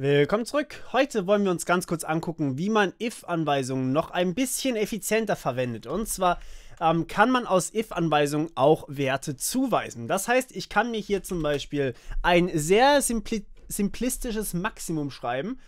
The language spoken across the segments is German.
Willkommen zurück. Heute wollen wir uns ganz kurz angucken, wie man if-Anweisungen noch ein bisschen effizienter verwendet. Und zwar ähm, kann man aus if-Anweisungen auch Werte zuweisen. Das heißt, ich kann mir hier zum Beispiel ein sehr simpli simplistisches Maximum schreiben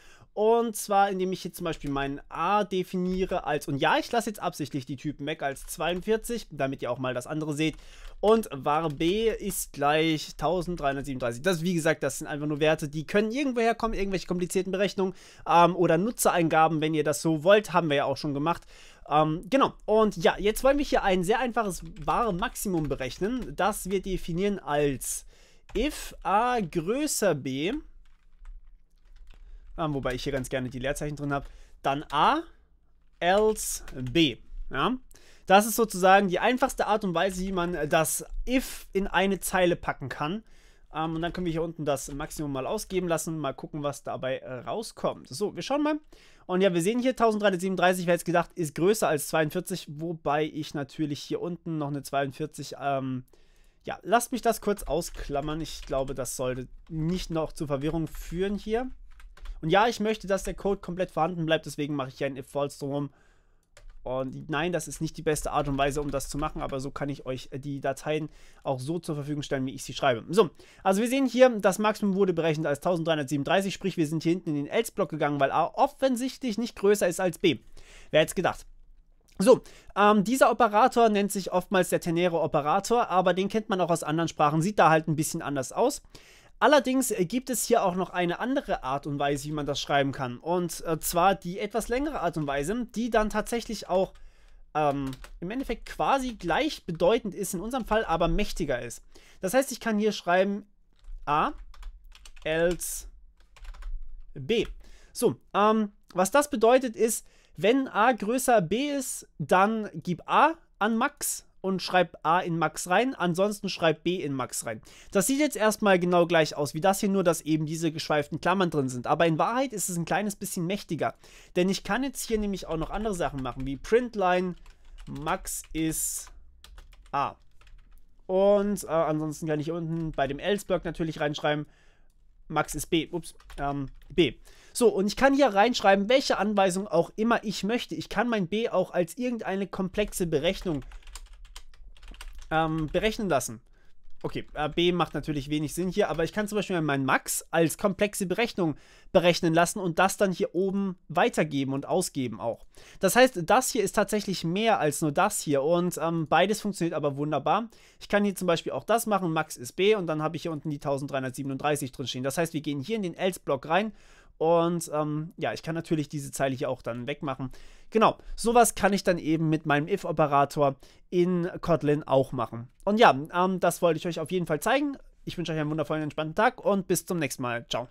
und zwar, indem ich hier zum Beispiel meinen A definiere als, und ja, ich lasse jetzt absichtlich die Typen weg als 42, damit ihr auch mal das andere seht. Und var B ist gleich 1337. Das, wie gesagt, das sind einfach nur Werte, die können irgendwo herkommen, irgendwelche komplizierten Berechnungen ähm, oder Nutzereingaben, wenn ihr das so wollt, haben wir ja auch schon gemacht. Ähm, genau, und ja, jetzt wollen wir hier ein sehr einfaches wahre Maximum berechnen, das wir definieren als if a größer b ähm, wobei ich hier ganz gerne die Leerzeichen drin habe, dann A, else B. Ja? Das ist sozusagen die einfachste Art und Weise, wie man äh, das if in eine Zeile packen kann. Ähm, und dann können wir hier unten das Maximum mal ausgeben lassen, mal gucken, was dabei äh, rauskommt. So, wir schauen mal. Und ja, wir sehen hier 1337, wer jetzt gedacht, ist größer als 42, wobei ich natürlich hier unten noch eine 42, ähm, ja, lasst mich das kurz ausklammern. Ich glaube, das sollte nicht noch zu Verwirrung führen hier. Und ja, ich möchte, dass der Code komplett vorhanden bleibt, deswegen mache ich hier einen If-False drumherum. Und nein, das ist nicht die beste Art und Weise, um das zu machen, aber so kann ich euch äh, die Dateien auch so zur Verfügung stellen, wie ich sie schreibe. So, also wir sehen hier, das Maximum wurde berechnet als 1337, sprich wir sind hier hinten in den Else-Block gegangen, weil A offensichtlich nicht größer ist als B. Wer hätte es gedacht? So, ähm, dieser Operator nennt sich oftmals der ternäre Operator, aber den kennt man auch aus anderen Sprachen, sieht da halt ein bisschen anders aus. Allerdings äh, gibt es hier auch noch eine andere Art und Weise, wie man das schreiben kann. Und äh, zwar die etwas längere Art und Weise, die dann tatsächlich auch ähm, im Endeffekt quasi gleichbedeutend ist in unserem Fall, aber mächtiger ist. Das heißt, ich kann hier schreiben A als B. So, ähm, was das bedeutet ist, wenn A größer B ist, dann gib A an Max und schreibt A in Max rein, ansonsten schreibt B in Max rein. Das sieht jetzt erstmal genau gleich aus wie das hier, nur dass eben diese geschweiften Klammern drin sind. Aber in Wahrheit ist es ein kleines bisschen mächtiger, denn ich kann jetzt hier nämlich auch noch andere Sachen machen, wie Printline Max ist A. Und äh, ansonsten kann ich unten bei dem Ellsberg natürlich reinschreiben, Max ist B. Ups, ähm, B. So, und ich kann hier reinschreiben, welche Anweisung auch immer ich möchte. Ich kann mein B auch als irgendeine komplexe Berechnung ähm, berechnen lassen. Okay, äh, B macht natürlich wenig Sinn hier, aber ich kann zum Beispiel meinen Max als komplexe Berechnung berechnen lassen und das dann hier oben weitergeben und ausgeben auch. Das heißt, das hier ist tatsächlich mehr als nur das hier und ähm, beides funktioniert aber wunderbar. Ich kann hier zum Beispiel auch das machen, Max ist B und dann habe ich hier unten die 1337 drin stehen. Das heißt, wir gehen hier in den Else-Block rein und ähm, ja, ich kann natürlich diese Zeile hier auch dann wegmachen. Genau, sowas kann ich dann eben mit meinem if-Operator in Kotlin auch machen. Und ja, ähm, das wollte ich euch auf jeden Fall zeigen. Ich wünsche euch einen wundervollen, entspannten Tag und bis zum nächsten Mal. Ciao.